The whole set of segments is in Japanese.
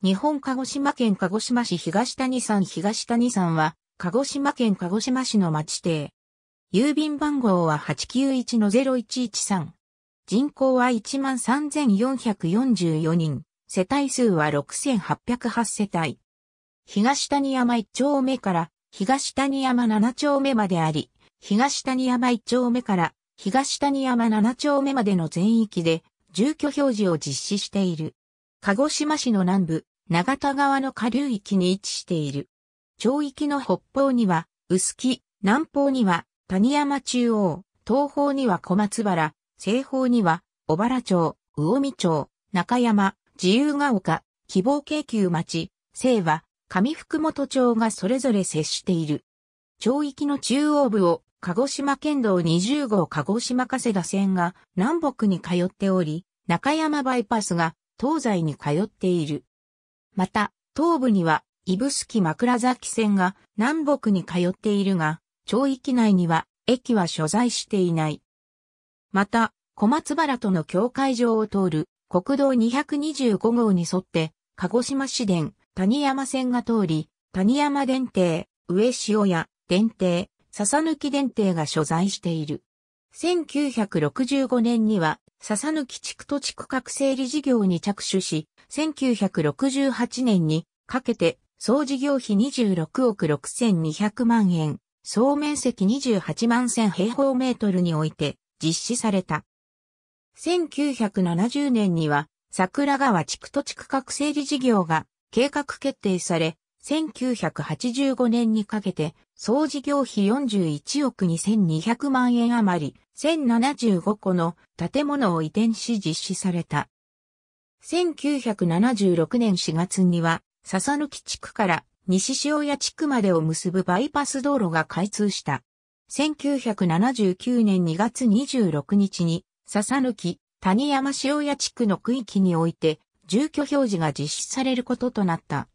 日本鹿児島県鹿児島市東谷山東谷山は、鹿児島県鹿児島市の町邸。郵便番号は891-0113。人口は13,444人。世帯数は6,808世帯。東谷山1丁目から東谷山7丁目まであり、東谷山1丁目から東谷山7丁目までの全域で住居表示を実施している。鹿児島市の南部、長田川の下流域に位置している。町域の北方には、薄木、南方には、谷山中央、東方には小松原、西方には、小原町、魚見町、中山、自由が丘、希望京急町、西和、上福本町がそれぞれ接している。町域の中央部を、鹿児島県道20号鹿児島加瀬田線が南北に通っており、中山バイパスが東西に通っている。また、東部には、指宿枕崎線が南北に通っているが、町域内には駅は所在していない。また、小松原との境界上を通る国道225号に沿って、鹿児島市電、谷山線が通り、谷山電停、上塩屋、電停、笹抜電停が所在している。1965年には笹抜地区土地区画整理事業に着手し、1968年にかけて総事業費26億6200万円、総面積28万1000平方メートルにおいて実施された。1970年には桜川地区土地区画整理事業が計画決定され、1985年にかけて、総事業費41億2200万円余り、1075個の建物を移転し実施された。1976年4月には、笹抜地区から西塩谷地区までを結ぶバイパス道路が開通した。1979年2月26日に、笹抜谷山塩谷地区の区域において、住居表示が実施されることとなった。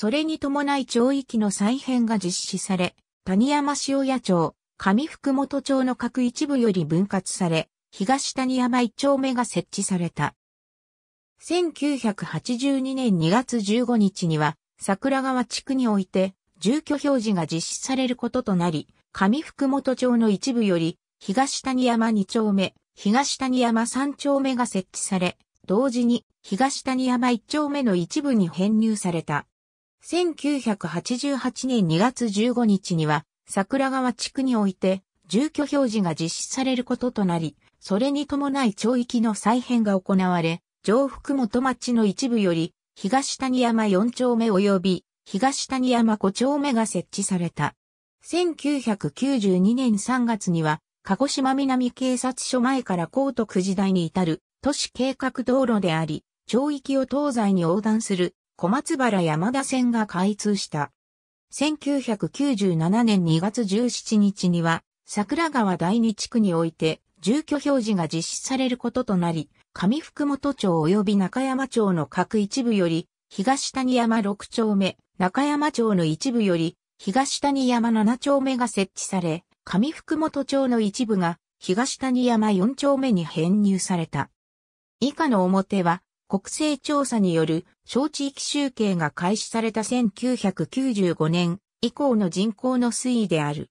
それに伴い町域の再編が実施され、谷山塩屋町、上福本町の各一部より分割され、東谷山一丁目が設置された。1982年2月15日には、桜川地区において、住居表示が実施されることとなり、上福本町の一部より、東谷山2丁目、東谷山3丁目が設置され、同時に東谷山1丁目の一部に編入された。1988年2月15日には、桜川地区において、住居表示が実施されることとなり、それに伴い町域の再編が行われ、上福元町の一部より、東谷山4丁目及び、東谷山5丁目が設置された。1992年3月には、鹿児島南警察署前から高徳時代に至る都市計画道路であり、町域を東西に横断する小松原山田線が開通した。1997年2月17日には、桜川第二地区において、住居表示が実施されることとなり、上福本町及び中山町の各一部より、東谷山6丁目、中山町の一部より、東谷山7丁目が設置され、上福本町の一部が、東谷山4丁目に編入された。以下の表は、国勢調査による小地域集計が開始された1995年以降の人口の推移である。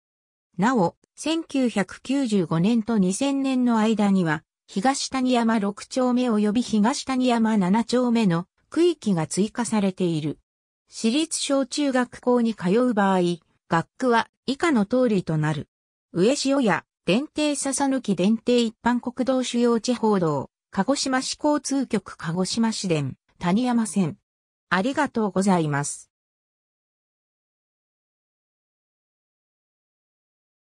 なお、1995年と2000年の間には、東谷山6丁目及び東谷山7丁目の区域が追加されている。私立小中学校に通う場合、学区は以下の通りとなる。上塩屋、電停笹抜き電停一般国道主要地方道、鹿児島市交通局鹿児島市電、谷山線。ありがとうございます。